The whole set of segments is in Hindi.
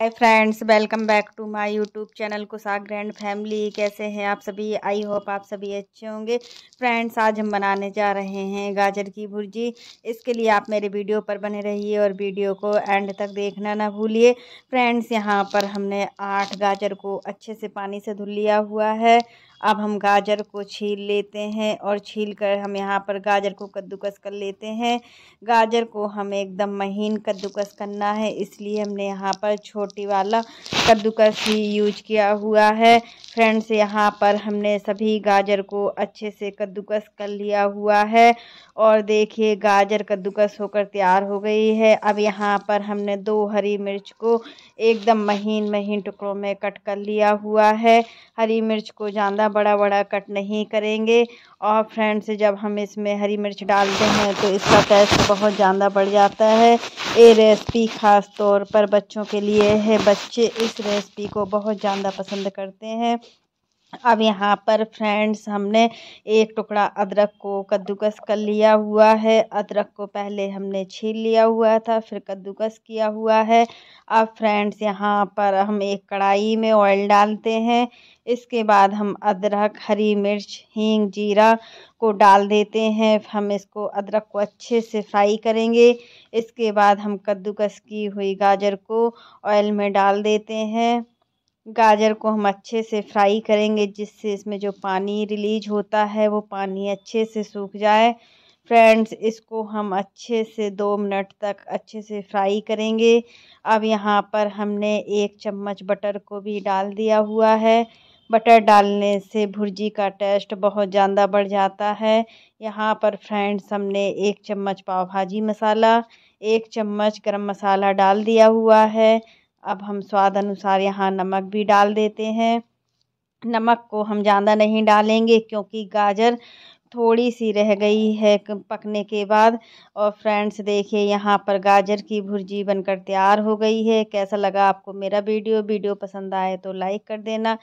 Hi friends welcome back to my YouTube channel कुसाग ग्रैंड फैमिली कैसे हैं आप सभी आई होप आप सभी अच्छे होंगे फ्रेंड्स आज हम बनाने जा रहे हैं गाजर की भुर्जी इसके लिए आप मेरे वीडियो पर बने रहिए और वीडियो को एंड तक देखना ना भूलिए फ्रेंड्स यहाँ पर हमने आठ गाजर को अच्छे से पानी से धुल लिया हुआ है अब हम गाजर को छील लेते हैं और छील कर हम यहाँ पर गाजर को कद्दूकस कर लेते हैं गाजर को हमें एकदम महीन कद्दूकस करना है इसलिए हमने यहाँ पर छोटे रोटी वाला कद्दूकस भी यूज किया हुआ है। फ्रेंड्स यहाँ पर हमने सभी गाजर को अच्छे से कद्दूकस कर लिया हुआ है और देखिए गाजर कद्दूकस होकर तैयार हो गई है अब यहाँ पर हमने दो हरी मिर्च को एकदम महीन महीन टुकड़ों में कट कर लिया हुआ है हरी मिर्च को ज़्यादा बड़ा बड़ा कट नहीं करेंगे और फ्रेंड्स जब हम इसमें हरी मिर्च डालते हैं तो इसका टेस्ट बहुत ज़्यादा बढ़ जाता है ये रेसिपी ख़ास तौर पर बच्चों के लिए है बच्चे इस रेसिपी को बहुत ज़्यादा पसंद करते हैं अब यहाँ पर फ्रेंड्स हमने एक टुकड़ा अदरक को कद्दूकस कर लिया हुआ है अदरक को पहले हमने छील लिया हुआ था फिर कद्दूकस किया हुआ है अब फ्रेंड्स यहाँ पर हम एक कढ़ाई में ऑयल डालते हैं इसके बाद हम अदरक हरी मिर्च हींग जीरा को डाल देते हैं हम इसको अदरक को अच्छे से फ्राई करेंगे इसके बाद हम कद्दूकस की हुई गाजर को ऑयल में डाल देते हैं गाजर को हम अच्छे से फ्राई करेंगे जिससे इसमें जो पानी रिलीज होता है वो पानी अच्छे से सूख जाए फ्रेंड्स इसको हम अच्छे से दो मिनट तक अच्छे से फ्राई करेंगे अब यहाँ पर हमने एक चम्मच बटर को भी डाल दिया हुआ है बटर डालने से भुर्जी का टेस्ट बहुत ज़्यादा बढ़ जाता है यहाँ पर फ्रेंड्स हमने एक चम्मच पाव भाजी मसाला एक चम्मच गरम मसाला डाल दिया हुआ है अब हम स्वाद अनुसार यहाँ नमक भी डाल देते हैं नमक को हम ज़्यादा नहीं डालेंगे क्योंकि गाजर थोड़ी सी रह गई है पकने के बाद और फ्रेंड्स देखिए यहाँ पर गाजर की भुर्जी बनकर तैयार हो गई है कैसा लगा आपको मेरा वीडियो वीडियो पसंद आए तो लाइक कर देना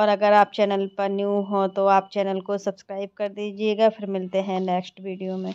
और अगर आप चैनल पर न्यू हो तो आप चैनल को सब्सक्राइब कर दीजिएगा फिर मिलते हैं नेक्स्ट वीडियो में